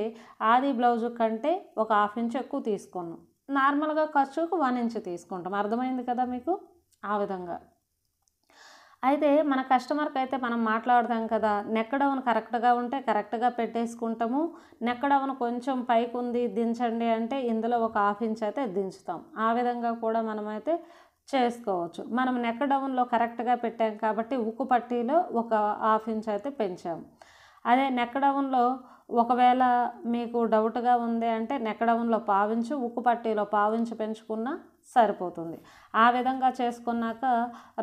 ఆది బ్లౌజ్ కంటే ఒక హాఫ్ ఇంచ్ ఎక్కువ తీసుకున్నాను నార్మల్గా ఖర్చుకు వన్ ఇంచ్ తీసుకుంటాం అర్థమైంది కదా మీకు ఆ విధంగా అయితే మన కస్టమర్కి అయితే మనం మాట్లాడదాం కదా నెక్ డౌన్ కరెక్ట్గా ఉంటే కరెక్ట్గా పెట్టేసుకుంటాము నెక్ డౌన్ కొంచెం పైకి ఉంది దించండి అంటే ఇందులో ఒక హాఫ్ ఇంచ్ అయితే దించుతాం ఆ విధంగా కూడా మనమైతే చేసుకోవచ్చు మనం నెక్ డౌన్లో కరెక్ట్గా పెట్టాం కాబట్టి ఉక్కు పట్టీలో ఒక హాఫ్ ఇంచ్ అయితే పెంచాము అదే నెక్ డౌన్లో ఒకవేళ మీకు డౌట్గా ఉంది అంటే నెక్ డౌన్లో పావించు ఉక్కు పట్టీలో పావించు పెంచుకున్నా సరిపోతుంది ఆ విధంగా చేసుకున్నాక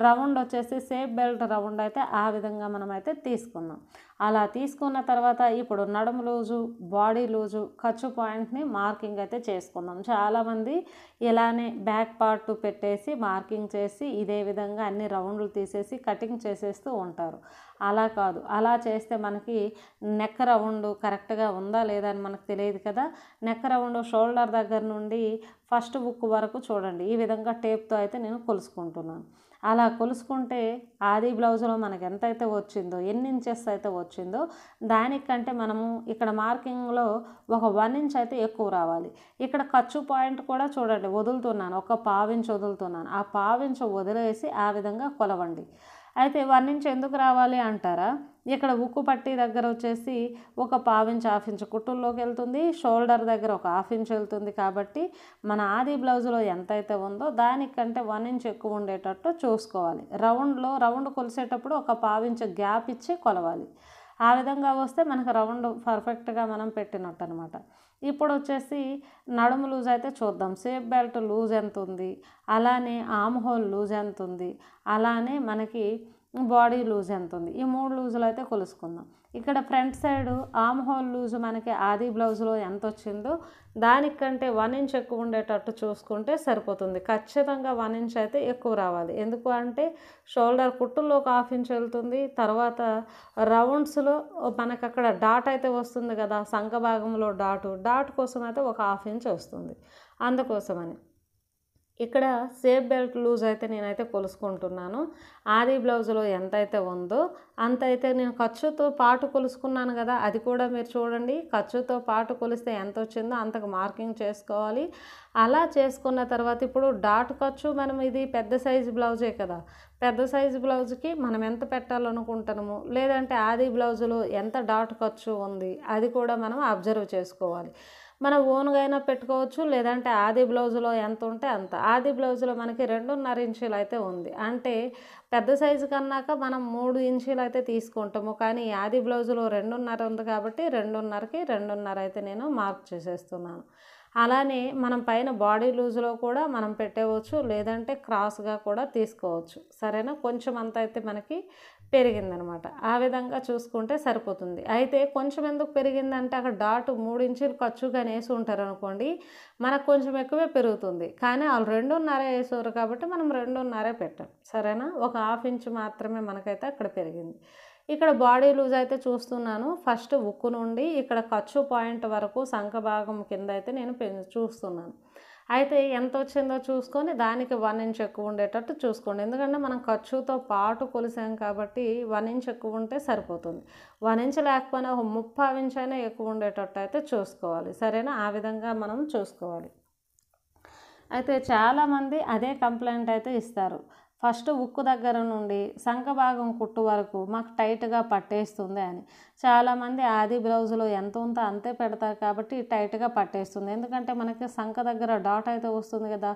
రౌండ్ వచ్చేసి సేఫ్ బెల్ట్ రౌండ్ అయితే ఆ విధంగా మనమైతే తీసుకున్నాం అలా తీసుకున్న తర్వాత ఇప్పుడు నడుము లూజు బాడీ లూజు ఖర్చు పాయింట్ని మార్కింగ్ అయితే చేసుకుందాం చాలామంది ఇలానే బ్యాక్ పార్ట్ పెట్టేసి మార్కింగ్ చేసి ఇదే విధంగా అన్ని రౌండ్లు తీసేసి కటింగ్ చేసేస్తూ ఉంటారు అలా కాదు అలా చేస్తే మనకి నెక్ రౌండ్ కరెక్ట్గా ఉందా లేదా అని మనకు తెలియదు కదా నెక్ రౌండ్ షోల్డర్ దగ్గర నుండి ఫస్ట్ బుక్ వరకు చూడండి ఈ విధంగా టేప్తో అయితే నేను కొలుసుకుంటున్నాను అలా కొలుసుకుంటే ఆది బ్లౌజ్లో మనకు ఎంత అయితే వచ్చిందో ఎన్ని ఇంచెస్ అయితే వచ్చిందో దానికంటే మనము ఇక్కడ మార్కింగ్లో ఒక వన్ ఇంచ్ అయితే ఎక్కువ రావాలి ఇక్కడ ఖర్చు పాయింట్ కూడా చూడండి వదులుతున్నాను ఒక పావించి వదులుతున్నాను ఆ పావించి వదిలేసి ఆ విధంగా కొలవండి అయితే వన్ ఇంచ్ ఎందుకు రావాలి అంటారా ఇక్కడ ఉక్కు పట్టి దగ్గర వచ్చేసి ఒక ఇంచ్ హాఫ్ ఇంచ్ కుట్టుల్లోకి వెళ్తుంది షోల్డర్ దగ్గర ఒక హాఫ్ ఇంచ్ వెళ్తుంది కాబట్టి మన ఆది బ్లౌజ్లో ఎంతైతే ఉందో దానికంటే వన్ ఇంచ్ ఎక్కువ ఉండేటట్టు చూసుకోవాలి రౌండ్లో రౌండ్ కొలిసేటప్పుడు ఒక పావు ఇంచ్ గ్యాప్ ఇచ్చి కొలవాలి ఆ విధంగా వస్తే మనకు రౌండ్ పర్ఫెక్ట్గా మనం పెట్టినట్టు అనమాట ఇప్పుడు వచ్చేసి నడుము లూజ్ అయితే చూద్దాం సేఫ్ బెల్ట్ లూజ్ ఎంత ఉంది అలానే ఆమ్ హోల్ లూజ్ ఎంత ఉంది అలానే మనకి బాడీ లూజ్ ఎంత ఉంది ఈ మూడు లూజులు అయితే కొలుసుకుందాం ఇక్కడ front side armhole loose మనకి ఆది బ్లౌజ్లో ఎంత వచ్చిందో దానికంటే వన్ ఇంచ్ ఎక్కువ ఉండేటట్టు చూసుకుంటే సరిపోతుంది ఖచ్చితంగా వన్ ఇంచ్ అయితే ఎక్కువ రావాలి ఎందుకు అంటే షోల్డర్ కుట్టుల్లో ఒక హాఫ్ ఇంచ్ వెళ్తుంది తర్వాత రౌండ్స్లో మనకు అక్కడ డాట్ అయితే వస్తుంది కదా సంఘ భాగంలో డాటు డాట్ కోసం అయితే ఒక హాఫ్ ఇంచ్ వస్తుంది అందుకోసమని ఇక్కడ సేఫ్ బెల్ట్ లూజ్ అయితే నేనైతే కొలుసుకుంటున్నాను ఆది బ్లౌజ్లో ఎంత అయితే ఉందో అంత అయితే నేను ఖర్చుతో పాటు కొలుసుకున్నాను కదా అది కూడా మీరు చూడండి ఖర్చుతో పాటు కొలిస్తే ఎంత వచ్చిందో అంతకు మార్కింగ్ చేసుకోవాలి అలా చేసుకున్న తర్వాత ఇప్పుడు డాట్ ఖర్చు మనం ఇది పెద్ద సైజు బ్లౌజే కదా పెద్ద సైజు బ్లౌజ్కి మనం ఎంత పెట్టాలనుకుంటున్నాము లేదంటే ఆది బ్లౌజులో ఎంత డాట్ ఖర్చు ఉంది అది కూడా మనం అబ్జర్వ్ చేసుకోవాలి మన ఓన్గా అయినా పెట్టుకోవచ్చు లేదంటే ఆది బ్లౌజులో ఎంత ఉంటే అంత ఆది బ్లౌజులో మనకి రెండున్నర ఇంచులు అయితే ఉంది అంటే పెద్ద సైజు కన్నాక మనం మూడు ఇంచులు అయితే తీసుకుంటాము కానీ ఆది బ్లౌజులో రెండున్నర ఉంది కాబట్టి రెండున్నరకి రెండున్నర అయితే నేను మార్క్ చేసేస్తున్నాను అలానే మనం పైన బాడీ లూజ్లో కూడా మనం పెట్టేవచ్చు లేదంటే క్రాస్గా కూడా తీసుకోవచ్చు సరేనా కొంచెం అంత అయితే మనకి పెరిగిందనమాట ఆ విధంగా చూసుకుంటే సరిపోతుంది అయితే కొంచెం ఎందుకు పెరిగిందంటే అక్కడ డాట్ మూడు ఇంచులు ఖర్చుగానే వేసి ఉంటారు అనుకోండి మనకు కొంచెం ఎక్కువే పెరుగుతుంది కానీ వాళ్ళు రెండున్నర వేసారు కాబట్టి మనం రెండున్నరే పెట్టాం సరేనా ఒక హాఫ్ ఇంచ్ మాత్రమే మనకైతే అక్కడ పెరిగింది ఇక్కడ బాడీ లూజ్ అయితే చూస్తున్నాను ఫస్ట్ ఉక్కు నుండి ఇక్కడ ఖర్చు పాయింట్ వరకు సంఖ భాగం కింద అయితే నేను చూస్తున్నాను అయితే ఎంత వచ్చిందో చూసుకొని దానికి వన్ ఇంచ్ ఎక్కువ ఉండేటట్టు చూసుకోండి ఎందుకంటే మనం ఖర్చుతో పాటు కొలిసాం కాబట్టి వన్ ఇంచ్ ఎక్కువ ఉంటే సరిపోతుంది వన్ ఇంచ్ లేకపోయినా ఒక ముప్పై ఇంచ్ అయినా ఎక్కువ ఉండేటట్టు అయితే చూసుకోవాలి సరేనా ఆ విధంగా మనం చూసుకోవాలి అయితే చాలామంది అదే కంప్లైంట్ అయితే ఇస్తారు ఫస్ట్ ఉక్కు దగ్గర నుండి శంఖ భాగం కుట్టు వరకు మాకు టైట్గా పట్టేస్తుంది అని చాలామంది ఆది బ్లౌజులో ఎంత ఉందో అంతే పెడతారు కాబట్టి టైట్గా పట్టేస్తుంది ఎందుకంటే మనకి శంఖ దగ్గర డాట్ అయితే వస్తుంది కదా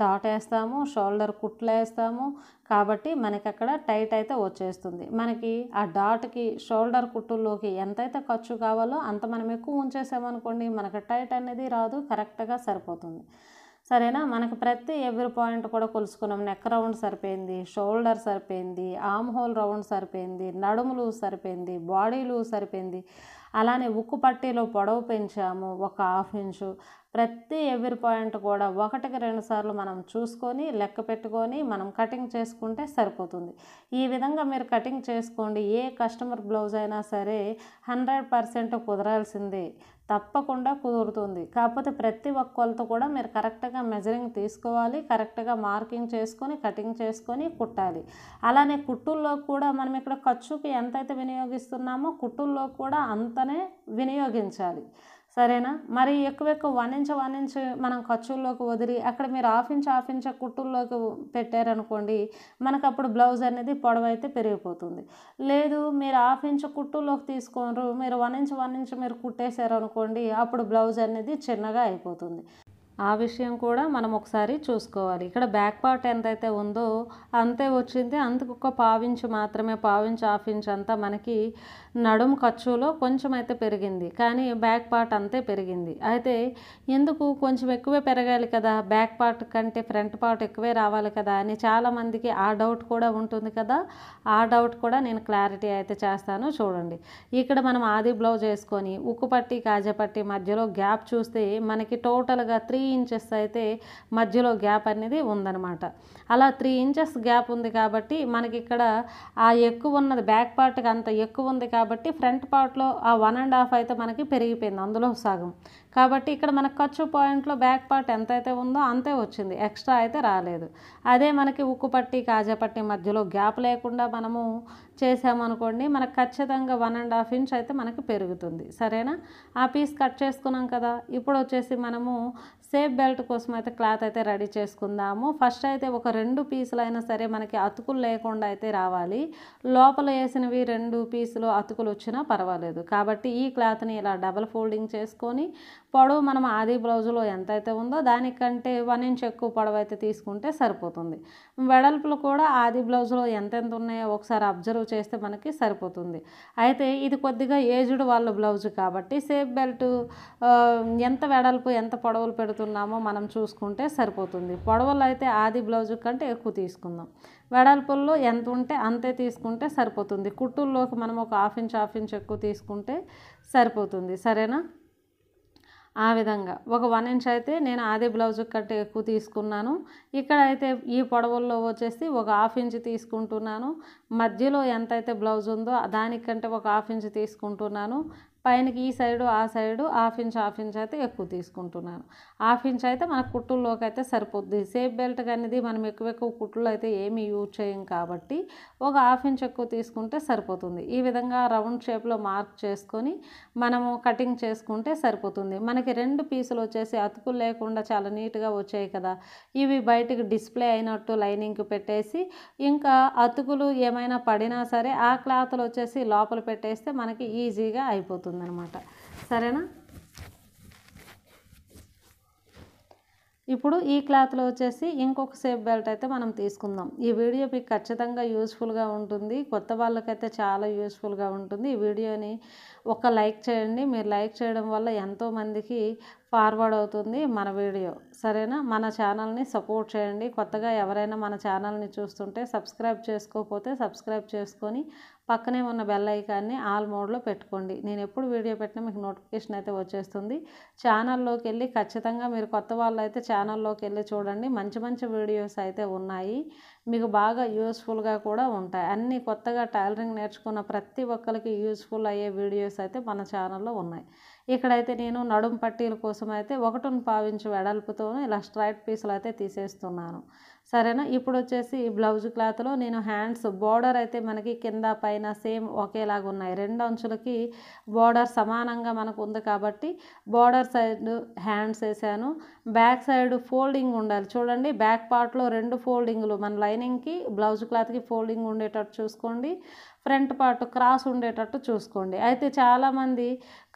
డాట్ వేస్తాము షోల్డర్ కుట్లు వేస్తాము కాబట్టి మనకి అక్కడ టైట్ అయితే వచ్చేస్తుంది మనకి ఆ డాట్కి షోల్డర్ కుట్టుల్లోకి ఎంతైతే ఖర్చు కావాలో అంత మనం ఎక్కువ ఉంచేసామనుకోండి మనకు టైట్ అనేది రాదు కరెక్ట్గా సరిపోతుంది సరేనా మనకు ప్రతి ఎవ్రీ పాయింట్ కూడా కొలుసుకున్నాం నెక్ రౌండ్ సరిపోయింది షోల్డర్ సరిపోయింది ఆమ్ హోల్ రౌండ్ సరిపోయింది నడుములు సరిపోయింది బాడీలు సరిపోయింది అలానే ఉక్కు పట్టీలో పొడవు పెంచాము ఒక హాఫ్ ఇంచు ప్రతి ఎవ్రీ పాయింట్ కూడా ఒకటికి రెండు సార్లు మనం చూసుకొని లెక్క పెట్టుకొని మనం కటింగ్ చేసుకుంటే సరిపోతుంది ఈ విధంగా మీరు కటింగ్ చేసుకోండి ఏ కస్టమర్ బ్లౌజ్ అయినా సరే హండ్రెడ్ పర్సెంట్ కుదరాల్సిందే తప్పకుండా కుదురుతుంది కాకపోతే ప్రతి కొలత కూడా మీరు కరెక్ట్గా మెజరింగ్ తీసుకోవాలి కరెక్ట్గా మార్కింగ్ చేసుకొని కటింగ్ చేసుకొని కుట్టాలి అలానే కుట్టుల్లో కూడా మనం ఇక్కడ ఖర్చుకి ఎంతైతే వినియోగిస్తున్నామో కుట్టుల్లో కూడా అంతనే వినియోగించాలి సరేనా మరి ఎక్కువ ఎక్కువ వన్ ఇంచ్ వన్ ఇంచ్ మనం ఖర్చుల్లోకి వదిలి అక్కడ మీరు హాఫ్ ఇంచ్ హాఫ్ ఇంచ్ కుట్టుల్లోకి పెట్టారనుకోండి మనకు అప్పుడు బ్లౌజ్ అనేది పొడవైతే అయితే పెరిగిపోతుంది లేదు మీరు హాఫ్ ఇంచ్ కుట్టుల్లోకి తీసుకోరు మీరు వన్ ఇంచ్ వన్ ఇంచ్ మీరు కుట్టేశారు అనుకోండి అప్పుడు బ్లౌజ్ అనేది చిన్నగా అయిపోతుంది ఆ విషయం కూడా మనం ఒకసారి చూసుకోవాలి ఇక్కడ బ్యాక్ పార్ట్ ఎంతైతే ఉందో అంతే వచ్చింది అందుకు ఒక పావించు మాత్రమే పావించు హాఫ్ ఇంచ్ అంతా మనకి నడుము ఖర్చులో కొంచెం అయితే పెరిగింది కానీ బ్యాక్ పార్ట్ అంతే పెరిగింది అయితే ఎందుకు కొంచెం ఎక్కువే పెరగాలి కదా బ్యాక్ పార్ట్ కంటే ఫ్రంట్ పార్ట్ ఎక్కువే రావాలి కదా అని చాలామందికి ఆ డౌట్ కూడా ఉంటుంది కదా ఆ డౌట్ కూడా నేను క్లారిటీ అయితే చేస్తాను చూడండి ఇక్కడ మనం ఆది బ్లౌజ్ వేసుకొని ఉక్కు పట్టి కాజపట్టి మధ్యలో గ్యాప్ చూస్తే మనకి టోటల్గా త్రీ ఇంచెస్ అయితే మధ్యలో గ్యాప్ అనేది ఉందన్నమాట అలా త్రీ ఇంచెస్ గ్యాప్ ఉంది కాబట్టి మనకి ఇక్కడ ఆ ఎక్కువ ఉన్నది బ్యాక్ పార్ట్కి అంత ఎక్కువ ఉంది కాబట్టి ఫ్రంట్ పార్ట్లో ఆ వన్ అండ్ హాఫ్ అయితే మనకి పెరిగిపోయింది అందులో సగం కాబట్టి ఇక్కడ మనకు ఖర్చు పాయింట్లో బ్యాక్ పార్ట్ ఎంత అయితే ఉందో అంతే వచ్చింది ఎక్స్ట్రా అయితే రాలేదు అదే మనకి ఉక్కు పట్టి కాజాపట్టి మధ్యలో గ్యాప్ లేకుండా మనము చేసామనుకోండి మనకు ఖచ్చితంగా వన్ అండ్ హాఫ్ ఇంచ్ అయితే మనకి పెరుగుతుంది సరేనా ఆ పీస్ కట్ చేసుకున్నాం కదా ఇప్పుడు వచ్చేసి మనము సేఫ్ బెల్ట్ కోసం అయితే క్లాత్ అయితే రెడీ చేసుకుందాము ఫస్ట్ అయితే ఒక రెండు పీసులు అయినా సరే మనకి అతుకులు లేకుండా అయితే రావాలి లోపల వేసినవి రెండు పీసులు అతుకులు వచ్చినా పర్వాలేదు కాబట్టి ఈ క్లాత్ని ఇలా డబల్ ఫోల్డింగ్ చేసుకొని పొడవు మనం ఆది బ్లౌజులో ఎంత అయితే ఉందో దానికంటే వన్ ఇంచ్ ఎక్కువ పొడవు అయితే తీసుకుంటే సరిపోతుంది వెడల్పులు కూడా ఆది బ్లౌజులో ఎంతెంత ఉన్నాయో ఒకసారి అబ్జర్వ్ చేస్తే మనకి సరిపోతుంది అయితే ఇది కొద్దిగా ఏజ్డ్ వాళ్ళ బ్లౌజ్ కాబట్టి సేఫ్ బెల్ట్ ఎంత వెడల్పు ఎంత పొడవులు పెడుతుంది పెడుతున్నామో మనం చూసుకుంటే సరిపోతుంది పొడవలు అయితే ఆది బ్లౌజ్ కంటే ఎక్కువ తీసుకుందాం వెడల్పుల్లో ఎంత ఉంటే అంతే తీసుకుంటే సరిపోతుంది కుట్టుల్లోకి మనం ఒక హాఫ్ ఇంచ్ హాఫ్ ఇంచ్ ఎక్కువ తీసుకుంటే సరిపోతుంది సరేనా ఆ విధంగా ఒక వన్ ఇంచ్ అయితే నేను ఆది బ్లౌజ్ కంటే ఎక్కువ తీసుకున్నాను ఇక్కడ అయితే ఈ పొడవుల్లో వచ్చేసి ఒక హాఫ్ ఇంచ్ తీసుకుంటున్నాను మధ్యలో ఎంతైతే బ్లౌజ్ ఉందో దానికంటే ఒక హాఫ్ ఇంచ్ తీసుకుంటున్నాను పైనకి ఈ సైడు ఆ side half inch half inch అయితే ఎక్కువ తీసుకుంటున్నాను హాఫ్ ఇంచ్ అయితే మన కుట్టుల్లోకి అయితే సరిపోద్ది సేఫ్ బెల్ట్ అనేది మనం ఎక్కువ ఎక్కువ కుట్టులు అయితే ఏమీ యూజ్ చేయం కాబట్టి ఒక హాఫ్ ఇంచ్ ఎక్కువ తీసుకుంటే సరిపోతుంది ఈ విధంగా రౌండ్ షేప్లో మార్క్ చేసుకొని మనము కటింగ్ చేసుకుంటే సరిపోతుంది మనకి రెండు పీసులు వచ్చేసి అతుకులు లేకుండా చాలా నీట్గా వచ్చాయి కదా ఇవి బయటకు డిస్ప్లే అయినట్టు లైనింగ్కి పెట్టేసి ఇంకా అతుకులు ఏమైనా పడినా సరే ఆ క్లాత్లు వచ్చేసి లోపల పెట్టేస్తే మనకి ఈజీగా అయిపోతుంది అనమాట సరేనా ఇప్పుడు ఈ క్లాత్లో వచ్చేసి ఇంకొక సేఫ్ బెల్ట్ అయితే మనం తీసుకుందాం ఈ వీడియో మీకు ఖచ్చితంగా యూస్ఫుల్గా ఉంటుంది కొత్త వాళ్ళకైతే చాలా యూస్ఫుల్గా ఉంటుంది ఈ వీడియోని ఒక లైక్ చేయండి మీరు లైక్ చేయడం వల్ల ఎంతోమందికి ఫార్వర్డ్ అవుతుంది మన వీడియో సరేనా మన ఛానల్ని సపోర్ట్ చేయండి కొత్తగా ఎవరైనా మన ఛానల్ని చూస్తుంటే సబ్స్క్రైబ్ చేసుకోకపోతే సబ్స్క్రైబ్ చేసుకొని పక్కనే ఉన్న బెల్ ఐకాన్ని ఆల్ మోడ్లో పెట్టుకోండి నేను ఎప్పుడు వీడియో పెట్టినా మీకు నోటిఫికేషన్ అయితే వచ్చేస్తుంది ఛానల్లోకి వెళ్ళి ఖచ్చితంగా మీరు కొత్త వాళ్ళు అయితే ఛానల్లోకి వెళ్ళి చూడండి మంచి మంచి వీడియోస్ అయితే ఉన్నాయి మీకు బాగా యూస్ఫుల్గా కూడా ఉంటాయి అన్ని కొత్తగా టైలరింగ్ నేర్చుకున్న ప్రతి ఒక్కరికి యూస్ఫుల్ అయ్యే వీడియోస్ అయితే మన ఛానల్లో ఉన్నాయి ఇక్కడైతే నేను నడుం పట్టీల కోసం అయితే ఒకటిని పావించి వెడల్పుతో ఇలా స్ట్రైట్ పీసులు అయితే తీసేస్తున్నాను సరేనా ఇప్పుడు వచ్చేసి బ్లౌజ్ క్లాత్లో నేను హ్యాండ్స్ బార్డర్ అయితే మనకి కింద పైన సేమ్ ఒకేలాగా ఉన్నాయి రెండు అంచులకి బార్డర్ సమానంగా మనకు ఉంది కాబట్టి బార్డర్ సైడ్ హ్యాండ్స్ వేసాను బ్యాక్ సైడ్ ఫోల్డింగ్ ఉండాలి చూడండి బ్యాక్ పార్ట్లో రెండు ఫోల్డింగ్లు మన లైనింగ్కి బ్లౌజ్ క్లాత్కి ఫోల్డింగ్ ఉండేటట్టు చూసుకోండి ఫ్రంట్ పార్ట్ క్రాస్ ఉండేటట్టు చూసుకోండి అయితే చాలామంది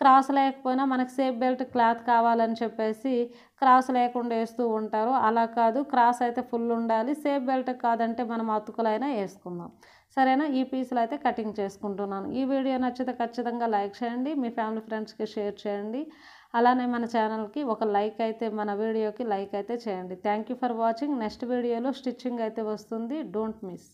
క్రాస్ లేకపోయినా మనకు సేఫ్ బెల్ట్ క్లాత్ కావాలని చెప్పేసి క్రాస్ లేకుండా వేస్తూ ఉంటారు అలా కాదు క్రాస్ అయితే ఫుల్ ఉండాలి సేఫ్ బెల్ట్ కాదంటే మనం అతుకులైనా వేసుకుందాం సరేనా ఈ పీసులు అయితే కటింగ్ చేసుకుంటున్నాను ఈ వీడియో నచ్చితే ఖచ్చితంగా లైక్ చేయండి మీ ఫ్యామిలీ ఫ్రెండ్స్కి షేర్ చేయండి అలానే మన ఛానల్కి ఒక లైక్ అయితే మన వీడియోకి లైక్ అయితే చేయండి thank you for watching next వీడియోలో స్టిచ్చింగ్ అయితే వస్తుంది డోంట్ మిస్